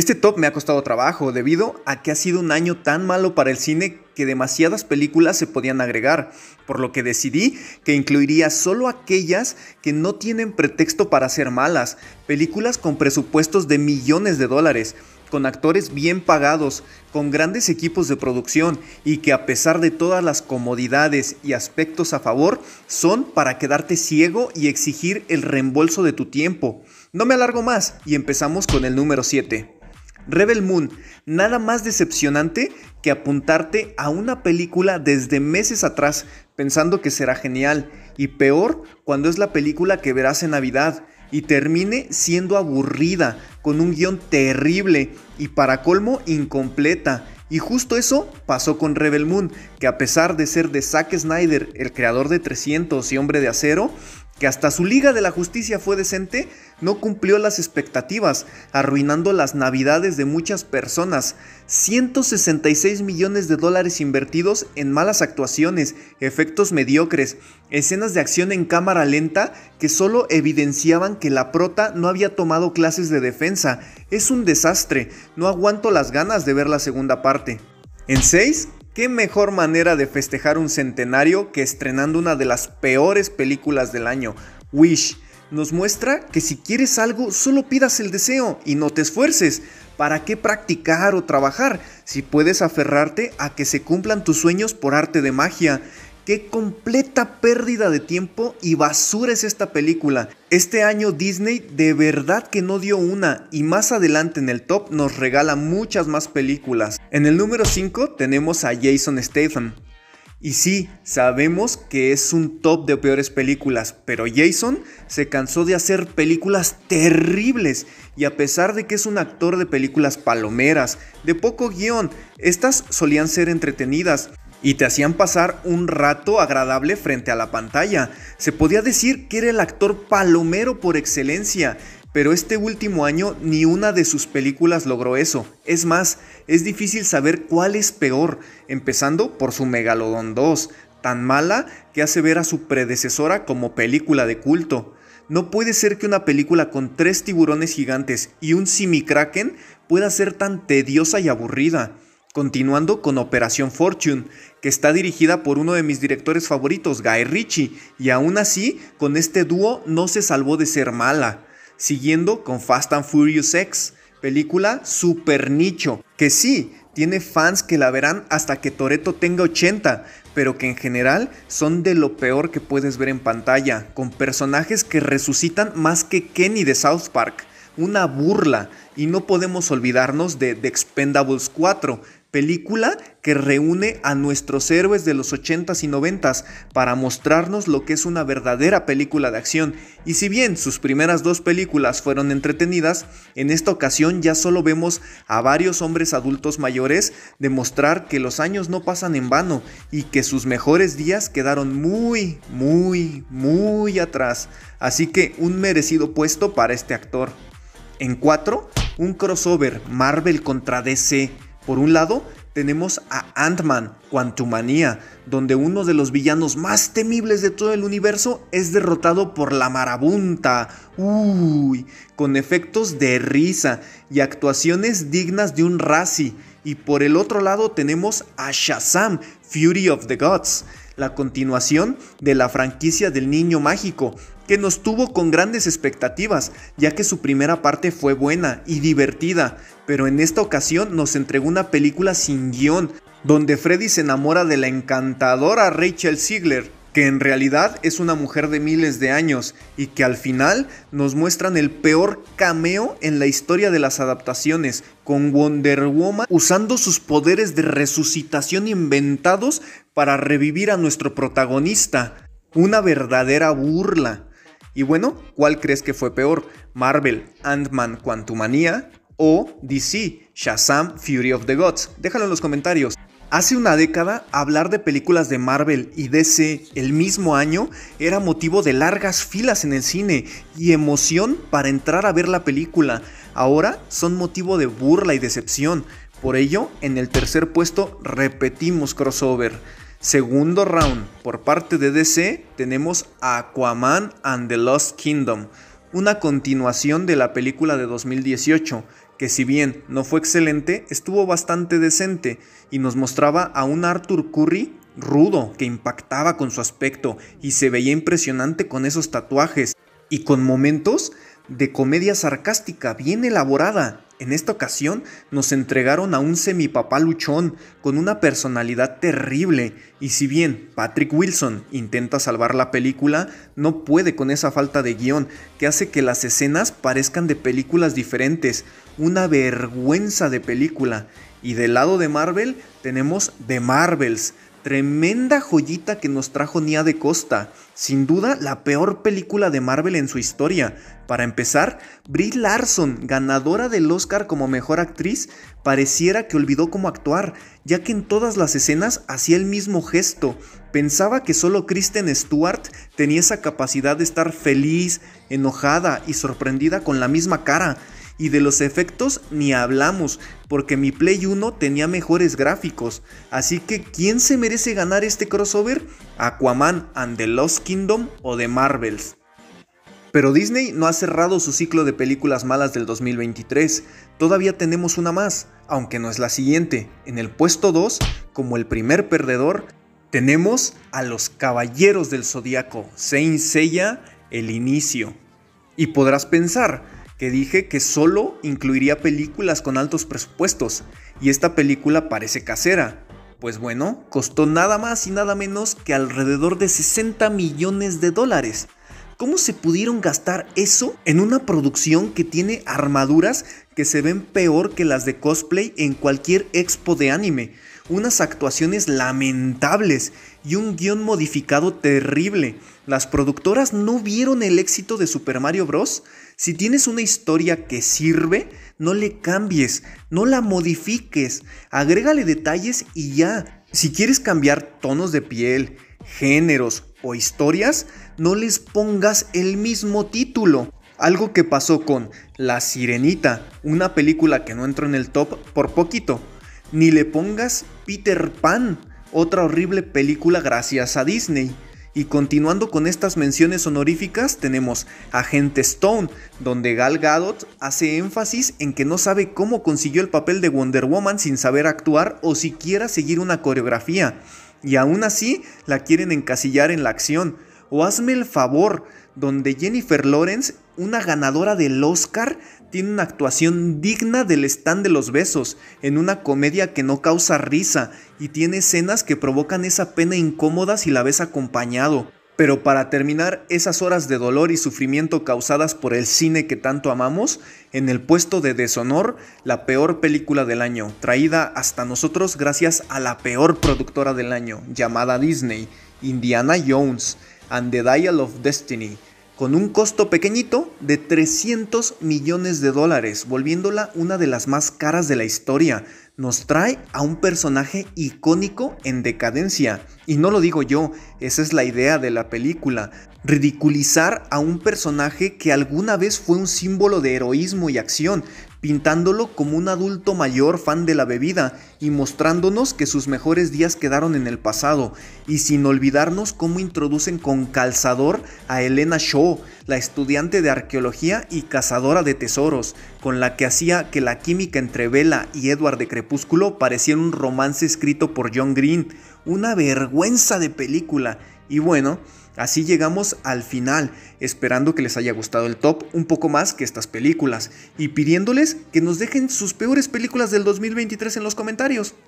Este top me ha costado trabajo debido a que ha sido un año tan malo para el cine que demasiadas películas se podían agregar, por lo que decidí que incluiría solo aquellas que no tienen pretexto para ser malas, películas con presupuestos de millones de dólares, con actores bien pagados, con grandes equipos de producción y que a pesar de todas las comodidades y aspectos a favor, son para quedarte ciego y exigir el reembolso de tu tiempo. No me alargo más y empezamos con el número 7. Rebel Moon, nada más decepcionante que apuntarte a una película desde meses atrás pensando que será genial y peor cuando es la película que verás en Navidad y termine siendo aburrida, con un guión terrible y para colmo incompleta. Y justo eso pasó con Rebel Moon, que a pesar de ser de Zack Snyder, el creador de 300 y Hombre de Acero, que hasta su Liga de la Justicia fue decente, no cumplió las expectativas, arruinando las navidades de muchas personas. 166 millones de dólares invertidos en malas actuaciones, efectos mediocres, escenas de acción en cámara lenta que solo evidenciaban que la prota no había tomado clases de defensa. Es un desastre, no aguanto las ganas de ver la segunda parte. En 6, ¿Qué mejor manera de festejar un centenario que estrenando una de las peores películas del año, Wish? Nos muestra que si quieres algo, solo pidas el deseo y no te esfuerces. ¿Para qué practicar o trabajar si puedes aferrarte a que se cumplan tus sueños por arte de magia? Qué completa pérdida de tiempo y basura es esta película. Este año Disney de verdad que no dio una y más adelante en el top nos regala muchas más películas. En el número 5 tenemos a Jason Statham. Y sí, sabemos que es un top de peores películas, pero Jason se cansó de hacer películas terribles y a pesar de que es un actor de películas palomeras, de poco guión, estas solían ser entretenidas, y te hacían pasar un rato agradable frente a la pantalla. Se podía decir que era el actor palomero por excelencia, pero este último año ni una de sus películas logró eso. Es más, es difícil saber cuál es peor, empezando por su Megalodon 2, tan mala que hace ver a su predecesora como película de culto. No puede ser que una película con tres tiburones gigantes y un kraken pueda ser tan tediosa y aburrida. Continuando con Operación Fortune, que está dirigida por uno de mis directores favoritos, Guy Ritchie, y aún así, con este dúo no se salvó de ser mala. Siguiendo con Fast and Furious X, película super nicho, que sí, tiene fans que la verán hasta que Toreto tenga 80, pero que en general son de lo peor que puedes ver en pantalla, con personajes que resucitan más que Kenny de South Park, una burla, y no podemos olvidarnos de The Expendables 4, película que reúne a nuestros héroes de los 80s y 90s para mostrarnos lo que es una verdadera película de acción. Y si bien sus primeras dos películas fueron entretenidas, en esta ocasión ya solo vemos a varios hombres adultos mayores demostrar que los años no pasan en vano y que sus mejores días quedaron muy, muy, muy atrás. Así que un merecido puesto para este actor. En 4, un crossover Marvel contra DC por un lado, tenemos a Ant-Man, Quantumania, donde uno de los villanos más temibles de todo el universo es derrotado por la marabunta, uy, con efectos de risa y actuaciones dignas de un Razzie. Y por el otro lado tenemos a Shazam, Fury of the Gods, la continuación de la franquicia del Niño Mágico, que nos tuvo con grandes expectativas, ya que su primera parte fue buena y divertida, pero en esta ocasión nos entregó una película sin guión, donde Freddy se enamora de la encantadora Rachel Ziegler, que en realidad es una mujer de miles de años y que al final nos muestran el peor cameo en la historia de las adaptaciones, con Wonder Woman usando sus poderes de resucitación inventados para revivir a nuestro protagonista. Una verdadera burla. Y bueno, ¿cuál crees que fue peor? ¿Marvel Ant-Man Quantumania o DC Shazam Fury of the Gods? Déjalo en los comentarios. Hace una década, hablar de películas de Marvel y DC el mismo año era motivo de largas filas en el cine y emoción para entrar a ver la película. Ahora son motivo de burla y decepción. Por ello, en el tercer puesto repetimos crossover. Segundo round, por parte de DC, tenemos Aquaman and the Lost Kingdom, una continuación de la película de 2018, que si bien no fue excelente, estuvo bastante decente y nos mostraba a un Arthur Curry rudo que impactaba con su aspecto y se veía impresionante con esos tatuajes y con momentos de comedia sarcástica bien elaborada en esta ocasión nos entregaron a un semipapá luchón con una personalidad terrible y si bien Patrick Wilson intenta salvar la película, no puede con esa falta de guión que hace que las escenas parezcan de películas diferentes, una vergüenza de película. Y del lado de Marvel tenemos The Marvels, Tremenda joyita que nos trajo Nia de Costa, sin duda la peor película de Marvel en su historia. Para empezar, Brie Larson, ganadora del Oscar como mejor actriz, pareciera que olvidó cómo actuar, ya que en todas las escenas hacía el mismo gesto. Pensaba que solo Kristen Stewart tenía esa capacidad de estar feliz, enojada y sorprendida con la misma cara. Y de los efectos ni hablamos, porque mi Play 1 tenía mejores gráficos. Así que, ¿quién se merece ganar este crossover? ¿Aquaman and the Lost Kingdom o The Marvels? Pero Disney no ha cerrado su ciclo de películas malas del 2023, todavía tenemos una más, aunque no es la siguiente. En el puesto 2, como el primer perdedor, tenemos a los Caballeros del Zodíaco, Saint Seiya, el inicio. Y podrás pensar, que dije que solo incluiría películas con altos presupuestos, y esta película parece casera. Pues bueno, costó nada más y nada menos que alrededor de 60 millones de dólares. ¿Cómo se pudieron gastar eso en una producción que tiene armaduras que se ven peor que las de cosplay en cualquier expo de anime? unas actuaciones lamentables y un guión modificado terrible. Las productoras no vieron el éxito de Super Mario Bros. Si tienes una historia que sirve, no le cambies, no la modifiques, agrégale detalles y ya. Si quieres cambiar tonos de piel, géneros o historias, no les pongas el mismo título. Algo que pasó con La Sirenita, una película que no entró en el top por poquito. Ni le pongas Peter Pan, otra horrible película gracias a Disney. Y continuando con estas menciones honoríficas, tenemos Agente Stone, donde Gal Gadot hace énfasis en que no sabe cómo consiguió el papel de Wonder Woman sin saber actuar o siquiera seguir una coreografía. Y aún así la quieren encasillar en la acción. O hazme el favor, donde Jennifer Lawrence, una ganadora del Oscar, tiene una actuación digna del stand de los besos, en una comedia que no causa risa y tiene escenas que provocan esa pena incómoda si la ves acompañado. Pero para terminar esas horas de dolor y sufrimiento causadas por el cine que tanto amamos, en el puesto de Deshonor, la peor película del año, traída hasta nosotros gracias a la peor productora del año, llamada Disney, Indiana Jones and the Dial of Destiny, con un costo pequeñito de 300 millones de dólares, volviéndola una de las más caras de la historia. Nos trae a un personaje icónico en decadencia. Y no lo digo yo, esa es la idea de la película. Ridiculizar a un personaje que alguna vez fue un símbolo de heroísmo y acción, pintándolo como un adulto mayor fan de la bebida y mostrándonos que sus mejores días quedaron en el pasado, y sin olvidarnos cómo introducen con calzador a Elena Shaw, la estudiante de arqueología y cazadora de tesoros, con la que hacía que la química entre Bella y Edward de Crepúsculo pareciera un romance escrito por John Green, una vergüenza de película, y bueno, Así llegamos al final, esperando que les haya gustado el top un poco más que estas películas y pidiéndoles que nos dejen sus peores películas del 2023 en los comentarios.